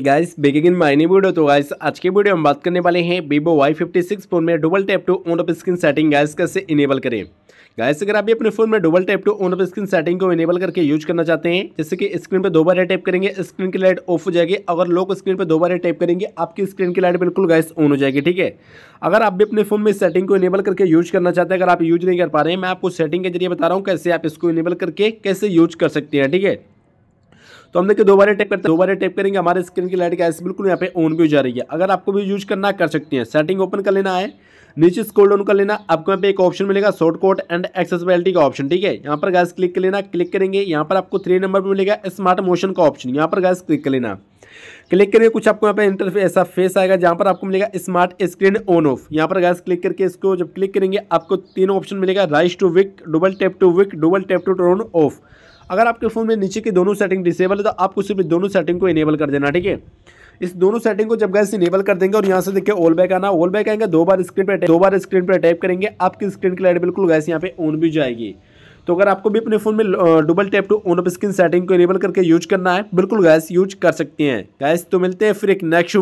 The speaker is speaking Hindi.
गाइस बेगिंग इन माइनी वीडियो तो गाइस आज के वीडियो हम बात करने वाले हैं Vivo Y fifty six phone में double tap to on off screen setting guys कैसे इनेबल करें गाइस अगर आप अपने फोन में double tap to on off screen setting को इनेबल करके यूज करना चाहते हैं जैसे कि स्क्रीन पर दो बार टैप करेंगे स्क्रीन की लाइट ऑफ हो जाएगी अगर लोग स्क्रीन पर दो बार टैप करेंगे आपकी स्क्रीन की लाइट बिल्कुल गाइस ऑन हो जाएगी ठीक है अगर आप भी अपने फोन में सेटिंग को इनेबल करके यूज करना चाहते हैं अगर आप यूज नहीं कर पा रहे हैं मैं आपको सेटिंग के जरिए बता रहा हूँ कैसे आप इसको इनेबल करके कैसे यूज कर सकते हैं ठीक है तो हम देखिए दोबारा टैप करते हैं दोबारा टैप करेंगे हमारे स्क्रीन की लाइट का बिल्कुल यहाँ पे ऑन भी हो जा रही है अगर आपको भी यूज करना कर सकते हैं सेटिंग ओपन कर लेना है नीचे स्कोल डाउन कर लेना आपको यहाँ पे एक ऑप्शन मिलेगा कोट एंड एक्सेसिबिलिटी का ऑप्शन ठीक है यहाँ पर गैस क्लिक कर लेना क्लिक करेंगे यहाँ पर आपको थ्री नंबर पर मिलेगा स्मार्ट मोशन का ऑप्शन यहाँ पर गैस क्लिक कर लेना क्लिक करेंगे कुछ आपको यहाँ पे इंटरफेस ऐसा फेस आएगा जहाँ पर आपको मिलेगा स्मार्ट स्क्रीन ऑन ऑफ यहाँ पर गैस क्लिक करके इसको जब क्लिक करेंगे आपको तीन ऑप्शन मिलेगा raise to wake double tap to wake double tap to turn off अगर आपके फ़ोन में नीचे की दोनों सेटिंग डिसेबल है तो आपको सिर्फ दोनों सेटिंग को इनेबल कर देना ठीक है इस दोनों सेटिंग को जब गैस इनेबल कर देंगे और यहाँ से देखिए ऑल बैक आना ऑल बैक आएंगे दो बार स्क्रीन पर दो बार स्क्रीन पर टाइप करेंगे आपकी स्क्रीन की लाइट बिल्कुल गैस यहाँ पे ऑन भी जाएगी तो अगर आपको भी अपने फ़ोन में double tap to on off screen setting को इनेबल करके यूज करना है बिल्कुल गैस यूज कर सकते हैं गैस तो मिलते हैं फिर एक नेक्स्ट